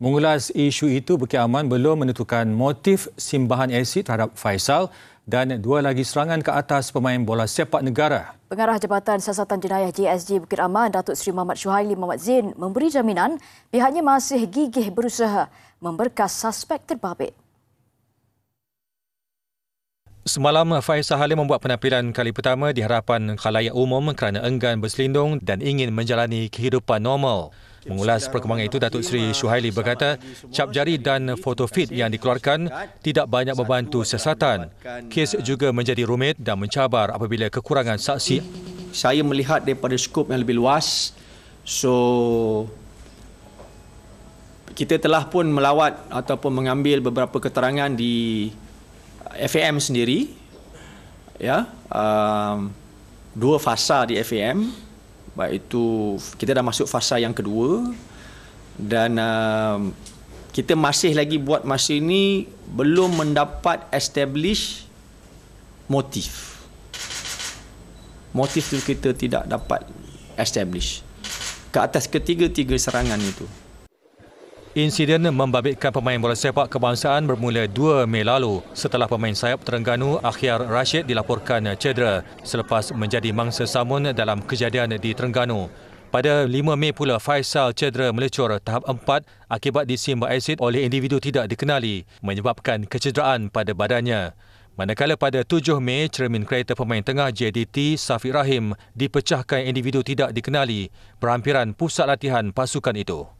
Mengulas isu itu, Bukit Aman belum menentukan motif simbahan asid terhadap Faisal dan dua lagi serangan ke atas pemain bola sepak negara. Pengarah Jabatan Siasatan Jenayah JSJ Bukit Aman, Datuk Seri Muhammad Syuhaili Muhammad Zin memberi jaminan pihaknya masih gigih berusaha memberkas suspek terbabit. Semalam, Faisal Halim membuat penampilan kali pertama di harapan khalayak umum kerana enggan berselindung dan ingin menjalani kehidupan normal. Mengulas perkembangan itu, Datuk Seri Shuhaili berkata, cap jari dan foto fit yang dikeluarkan tidak banyak membantu siasatan. Kes juga menjadi rumit dan mencabar apabila kekurangan saksi. Saya melihat daripada skop yang lebih luas. So, kita telah pun melawat ataupun mengambil beberapa keterangan di FAM sendiri. Ya, um, dua fasa di FAM baik itu kita dah masuk fasa yang kedua dan um, kita masih lagi buat masa ini belum mendapat establish motif motif itu kita tidak dapat establish ke atas ketiga-tiga serangan itu Insiden membabitkan pemain bola sepak kebangsaan bermula 2 Mei lalu setelah pemain sayap Terengganu Akhyar Rashid dilaporkan cedera selepas menjadi mangsa samun dalam kejadian di Terengganu. Pada 5 Mei pula Faisal cedera melecur tahap 4 akibat disimba asid oleh individu tidak dikenali menyebabkan kecederaan pada badannya. Manakala pada 7 Mei, cermin kereta pemain tengah JDT Safiq Rahim dipecahkan individu tidak dikenali berhampiran pusat latihan pasukan itu.